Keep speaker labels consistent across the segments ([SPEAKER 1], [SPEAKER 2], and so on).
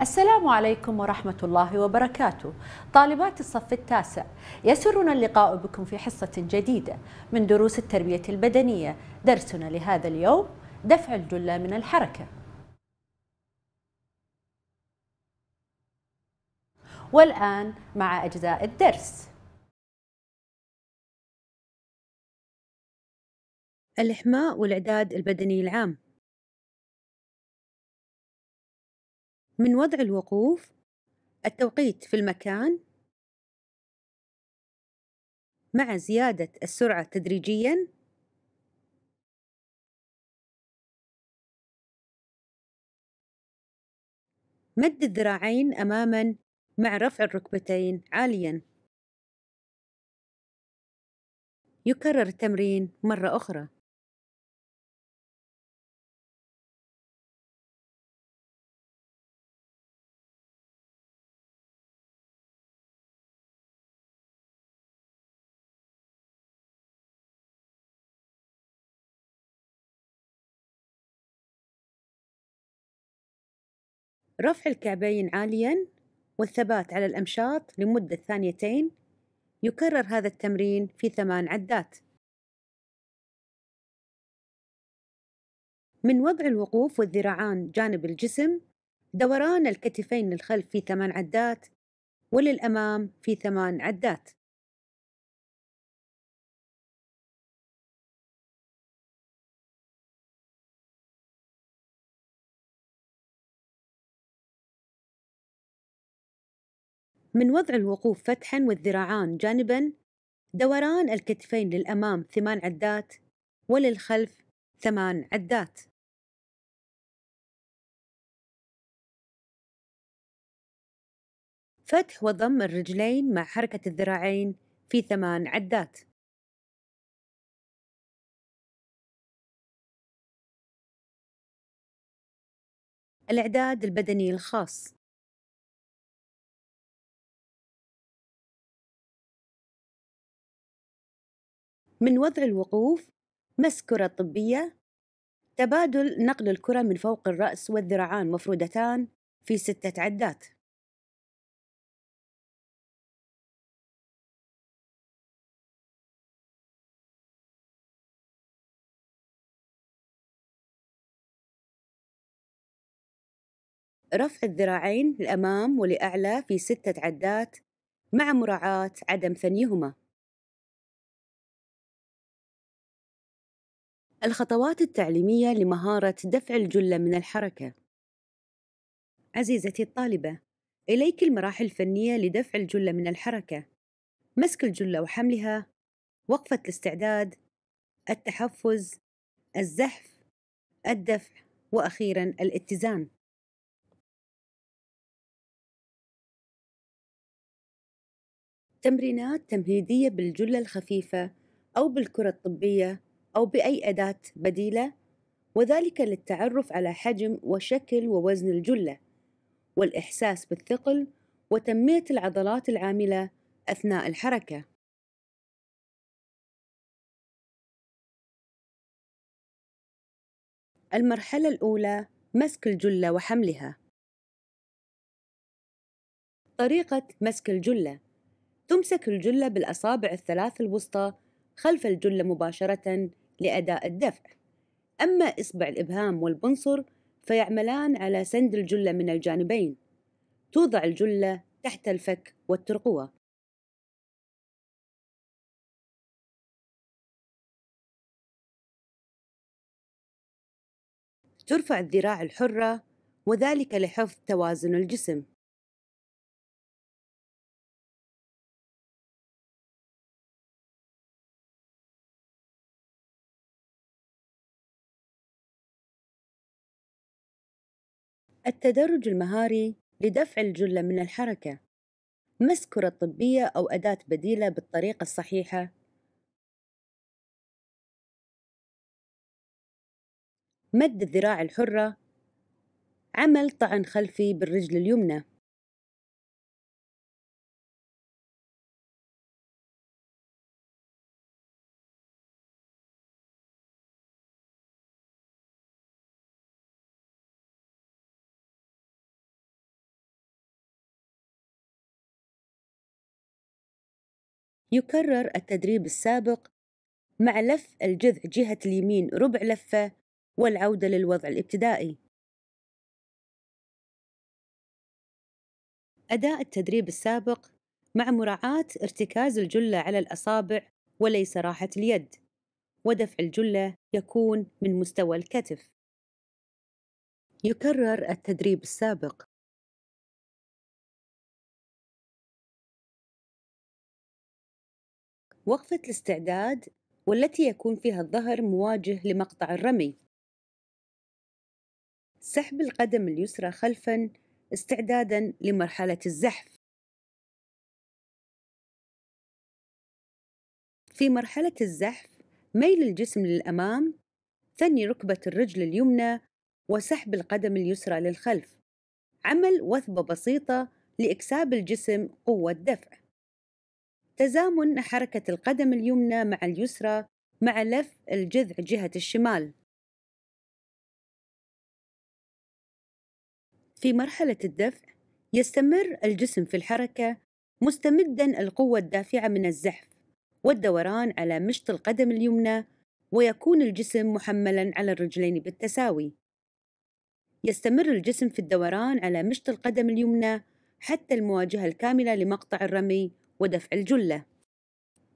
[SPEAKER 1] السلام عليكم ورحمة الله وبركاته طالبات الصف التاسع يسرنا اللقاء بكم في حصة جديدة من دروس التربية البدنية درسنا لهذا اليوم دفع الجلة من الحركة والآن مع أجزاء
[SPEAKER 2] الدرس
[SPEAKER 1] الإحماء والإعداد البدني العام من وضع الوقوف التوقيت في المكان مع زيادة السرعة تدريجياً مد الذراعين أماماً مع رفع الركبتين عالياً يكرر التمرين مرة أخرى رفع الكعبين عاليا والثبات على الأمشاط لمدة ثانيتين يكرر هذا التمرين في ثمان عدات من وضع الوقوف والذراعان جانب الجسم دوران الكتفين للخلف في ثمان عدات وللأمام في ثمان عدات من وضع الوقوف فتحا والذراعان جانبا دوران الكتفين للأمام ثمان عدات وللخلف ثمان عدات
[SPEAKER 2] فتح وضم الرجلين مع حركة الذراعين في ثمان عدات الإعداد البدني الخاص
[SPEAKER 1] من وضع الوقوف مس كرة طبية تبادل نقل الكرة من فوق الرأس والذراعان مفرودتان في ستة عدات رفع الذراعين لأمام ولأعلى في ستة عدات مع مراعاة عدم ثنيهما الخطوات التعليمية لمهارة دفع الجلة من الحركة عزيزتي الطالبة إليك المراحل الفنية لدفع الجلة من الحركة مسك الجلة وحملها وقفة الاستعداد التحفز الزحف الدفع وأخيرا الاتزان تمرينات تمهيدية بالجلة الخفيفة أو بالكرة الطبية أو بأي أداة بديلة وذلك للتعرف على حجم وشكل ووزن الجلة والإحساس بالثقل وتنمية العضلات العاملة أثناء الحركة
[SPEAKER 2] المرحلة الأولى مسك الجلة وحملها
[SPEAKER 1] طريقة مسك الجلة تمسك الجلة بالأصابع الثلاث الوسطى خلف الجلة مباشرة لأداء الدفع أما إصبع الإبهام والبنصر فيعملان على سند الجلة من الجانبين توضع الجلة تحت الفك والترقوة
[SPEAKER 2] ترفع الذراع الحرة وذلك لحفظ توازن الجسم
[SPEAKER 1] التدرج المهاري لدفع الجلة من الحركة مس كرة طبية أو أداة بديلة بالطريقة الصحيحة
[SPEAKER 2] مد الذراع الحرة عمل طعن خلفي بالرجل اليمنى
[SPEAKER 1] يكرر التدريب السابق مع لف الجذع جهة اليمين ربع لفة والعودة للوضع الابتدائي أداء التدريب السابق مع مراعاة ارتكاز الجلة على الأصابع وليس راحة اليد ودفع الجلة يكون من مستوى الكتف يكرر التدريب
[SPEAKER 2] السابق
[SPEAKER 1] وقفة الاستعداد والتي يكون فيها الظهر مواجه لمقطع الرمي سحب القدم اليسرى خلفا استعدادا لمرحلة الزحف في مرحلة الزحف ميل الجسم للأمام ثني ركبة الرجل اليمنى وسحب القدم اليسرى للخلف عمل وثبة بسيطة لإكساب الجسم قوة دفع تزامن حركة القدم اليمنى مع اليسرى مع لف الجذع جهة الشمال في مرحلة الدفع يستمر الجسم في الحركة مستمدا القوة الدافعة من الزحف والدوران على مشط القدم اليمنى ويكون الجسم محملا على الرجلين بالتساوي يستمر الجسم في الدوران على مشط القدم اليمنى حتى المواجهة الكاملة لمقطع الرمي ودفع الجلة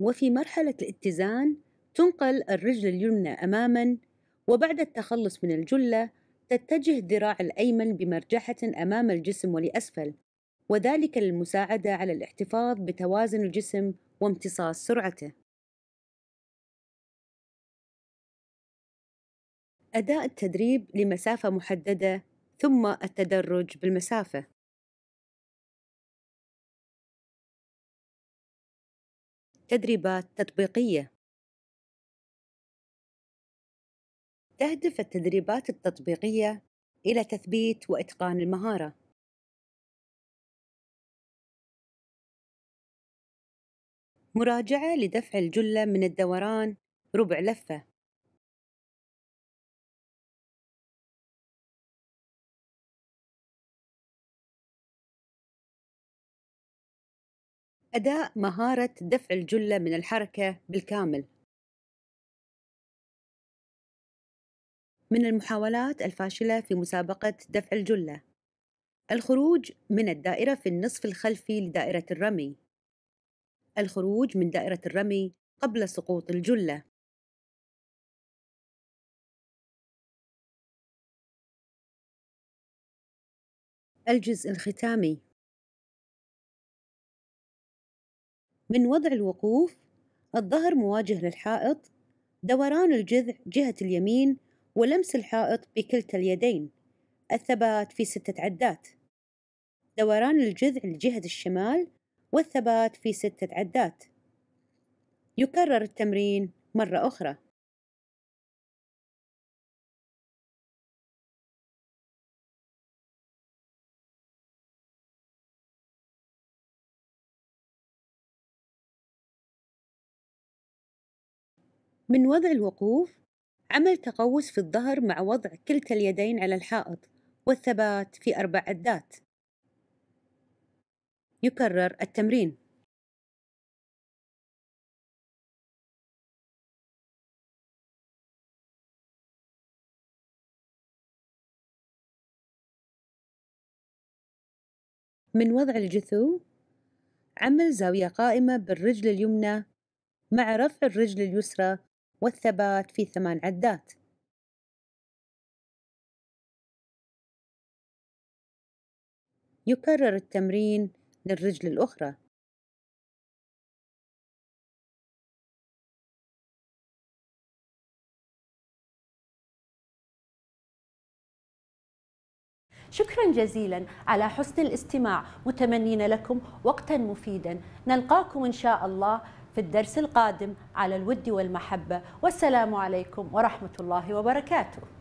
[SPEAKER 1] وفي مرحلة الاتزان تنقل الرجل اليمنى أماما وبعد التخلص من الجلة تتجه الذراع الأيمن بمرجحة أمام الجسم ولأسفل وذلك للمساعدة على الاحتفاظ بتوازن الجسم وامتصاص سرعته. أداء التدريب لمسافة محددة ثم التدرج
[SPEAKER 2] بالمسافة تدريبات تطبيقية تهدف التدريبات التطبيقية إلى تثبيت وإتقان المهارة مراجعة لدفع الجلة من الدوران ربع لفة أداء
[SPEAKER 1] مهارة دفع الجلة من الحركة بالكامل من المحاولات الفاشلة في مسابقة دفع الجلة الخروج من الدائرة في النصف الخلفي لدائرة الرمي الخروج من دائرة الرمي قبل سقوط الجلة الجزء الختامي من وضع الوقوف الظهر مواجه للحائط دوران الجذع جهة اليمين ولمس الحائط بكلتا اليدين الثبات في ستة عدات دوران الجذع لجهة الشمال والثبات في ستة عدات يكرر التمرين مرة أخرى من وضع الوقوف عمل تقوس في الظهر مع وضع كلتا اليدين على الحائط والثبات في أربع عدات يكرر التمرين من وضع الجثو عمل زاوية قائمة بالرجل اليمنى مع رفع الرجل اليسرى والثبات في ثمان
[SPEAKER 2] عدات يكرر التمرين للرجل الأخرى شكرا
[SPEAKER 1] جزيلا على حسن الاستماع متمنين لكم وقتا مفيدا نلقاكم إن شاء الله في الدرس القادم على الود والمحبة والسلام عليكم ورحمة الله وبركاته